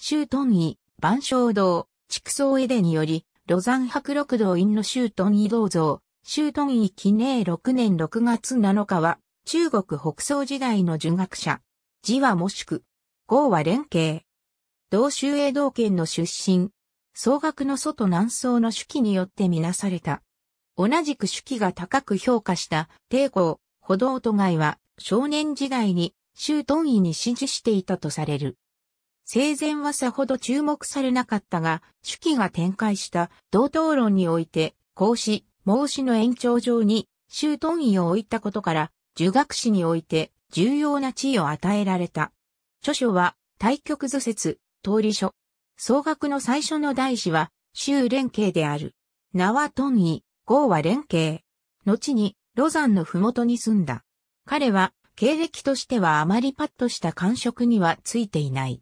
州頓位、万象堂、畜草、絵でにより、露山白六道院の州頓位銅像、州頓位記念6年6月7日は、中国北宋時代の儒学者。字はもしく、号は連携。同州営道県の出身。総額の外南宋の手記によってみなされた。同じく手記が高く評価した帝公、歩道都外は少年時代に州頓位に支持していたとされる。生前はさほど注目されなかったが、主記が展開した同討論において、孔子、孟子の延長上に、周頓位を置いたことから、儒学史において重要な地位を与えられた。著書は、対局図説、通り書。総学の最初の大師は、周連携である。名は頓位、号は連携。後に、ロザンの麓に住んだ。彼は、経歴としてはあまりパッとした感触にはついていない。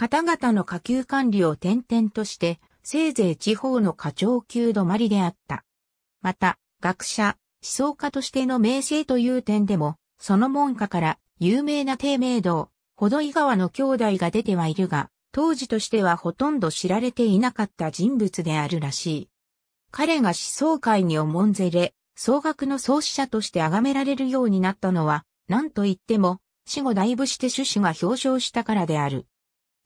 方々の下級管理を転々として、せいぜい地方の課長級止まりであった。また、学者、思想家としての名声という点でも、その門下から有名な低名堂、ほど井川の兄弟が出てはいるが、当時としてはほとんど知られていなかった人物であるらしい。彼が思想界に重んぜれ、総額の創始者として崇められるようになったのは、何と言っても、死後だいぶして種子が表彰したからである。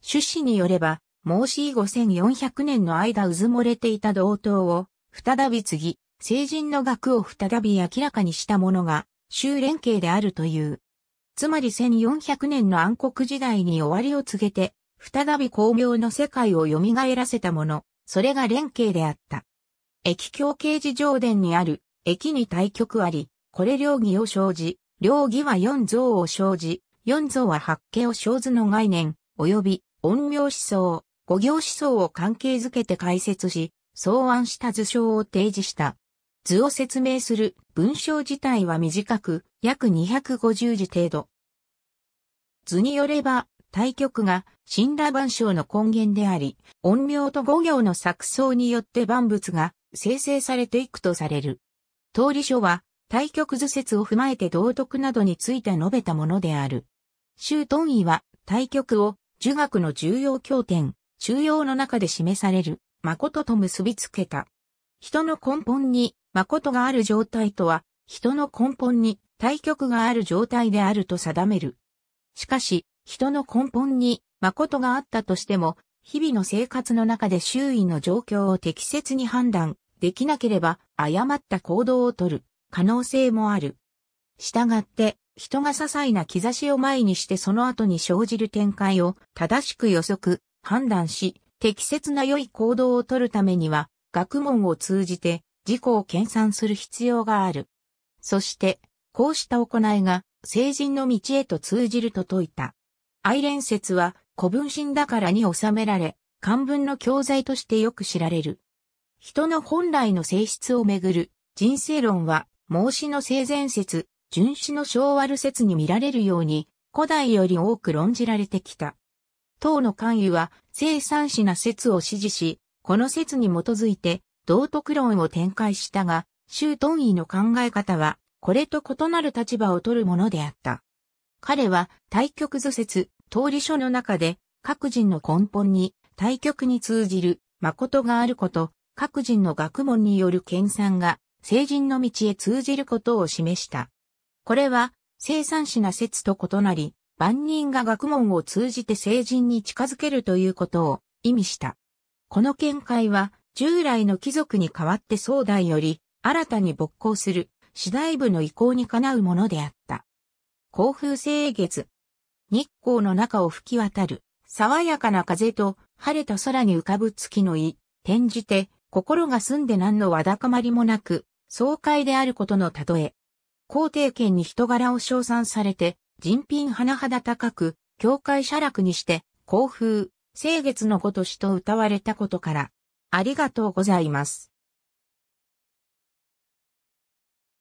趣旨によれば、孟子以後1400年の間うずもれていた同等を、再び継ぎ、成人の額を再び明らかにしたものが、修連携であるという。つまり1400年の暗黒時代に終わりを告げて、再び巧妙の世界を蘇らせたもの、それが連携であった。駅境刑事上殿にある、駅に対局あり、これ両義を生じ、両義は四像を生じ、四像は八景を生ずの概念、及び音陽思想、語行思想を関係づけて解説し、草案した図章を提示した。図を説明する文章自体は短く、約250字程度。図によれば、対局が神羅万象の根源であり、音陽と語行の錯綜によって万物が生成されていくとされる。通り書は、対局図説を踏まえて道徳などについて述べたものである。周東位は、対局を儒学の重要経典、中庸の中で示される、誠と結びつけた。人の根本に、誠がある状態とは、人の根本に、対極がある状態であると定める。しかし、人の根本に、誠があったとしても、日々の生活の中で周囲の状況を適切に判断できなければ誤った行動をとる可能性もある。したがって人が些細な兆しを前にしてその後に生じる展開を正しく予測、判断し、適切な良い行動をとるためには、学問を通じて自己を研鑽する必要がある。そして、こうした行いが成人の道へと通じると説いた。愛連説は古文神だからに収められ、漢文の教材としてよく知られる。人の本来の性質をめぐる人生論は孟子の性善説、荀子の和悪説に見られるように、古代より多く論じられてきた。党の関与は、生産子な説を支持し、この説に基づいて、道徳論を展開したが、周頓位の考え方は、これと異なる立場を取るものであった。彼は、対局図説、通り書の中で、各人の根本に、対極に通じる、誠があること、各人の学問による研鑽が、成人の道へ通じることを示した。これは、生産士な説と異なり、万人が学問を通じて成人に近づけるということを意味した。この見解は、従来の貴族に代わって壮大より、新たに勃興する、次第部の意向にかなうものであった。甲風清月。日光の中を吹き渡る、爽やかな風と、晴れた空に浮かぶ月の意、転じて、心が澄んで何のわだかまりもなく、爽快であることの例え。皇帝権に人柄を称賛されて、人品甚だ高く、教会写楽にして、幸風、清月のごとしと歌われたことから、ありがとうございます。